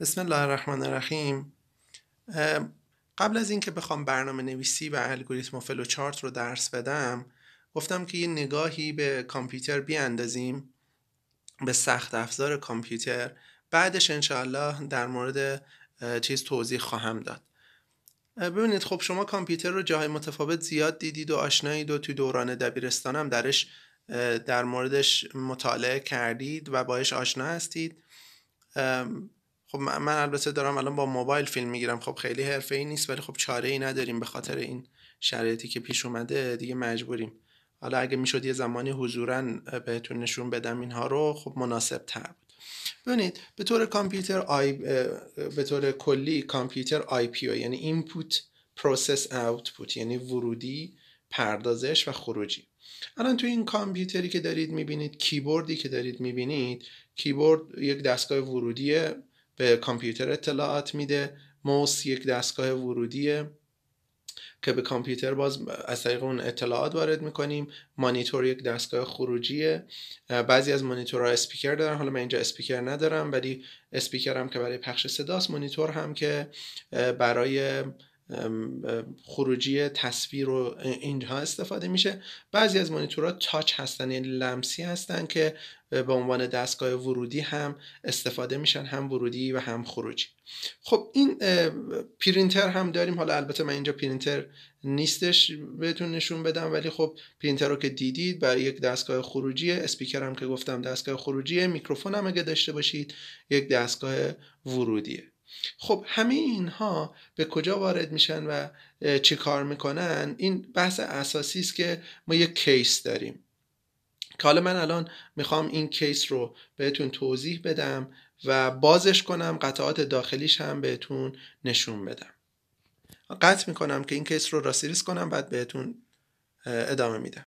بسم الله الرحمن الرحیم قبل از اینکه بخوام برنامه نویسی و الگوریتم و فلوچارت رو درس بدم گفتم که یه نگاهی به کامپیوتر بیاندازیم به سخت افزار کامپیوتر بعدش انشاالله در مورد چیز توضیح خواهم داد ببینید خب شما کامپیوتر رو جاهای متفاوت زیاد دیدید و آشنایید و توی دوران دبیرستانم درش در موردش مطالعه کردید و باش آشنا هستید خب من البته دارم الان با موبایل فیلم میگیرم خب خیلی حرفه ای نیست ولی خب چاره ای نداریم به خاطر این شرایطی که پیش اومده دیگه مجبوریم حالا اگه میشد یه زمانی حضورا بهتون نشون بدم اینها رو خب مناسب تر بود ببینید به طور کامپیوتر آی... به طور کلی کامپیوتر آی پی او یعنی اینپوت پروسس آوتپوت یعنی ورودی پردازش و خروجی الان تو این کامپیوتری که دارید میبینید کیبوردی که دارید میبینید کیبورد یک دستگاه ورودیه به کامپیوتر اطلاعات میده موس یک دستگاه ورودیه که به کامپیوتر باز از طریق اون اطلاعات وارد میکنیم مانیتور یک دستگاه خروجیه بعضی از مانیتورها اسپیکر دارن حالا من اینجا اسپیکر ندارم ولی اسپیکر هم که برای پخش صداست مانیتور هم که برای خروجی تصویر و اینها استفاده میشه بعضی از مانیتورها تاچ هستن یعنی لمسی هستن که به عنوان دستگاه ورودی هم استفاده میشن هم ورودی و هم خروجی خب این پرینتر هم داریم حالا البته من اینجا پرینتر نیستش بهتون نشون بدم ولی خب پرینتر رو که دیدید برای یک دستگاه خروجی اسپیکر هم که گفتم دستگاه خروجی میکروفون هم اگه داشته باشید یک دستگاه ورودیه خب همه اینها به کجا وارد میشن و چی کار میکنن این بحث اساسی است که ما یک کیس داریم که حالا من الان میخوام این کیس رو بهتون توضیح بدم و بازش کنم قطعات داخلیش هم بهتون نشون بدم قطع میکنم که این کیس رو راسیریس کنم بعد بهتون ادامه میدم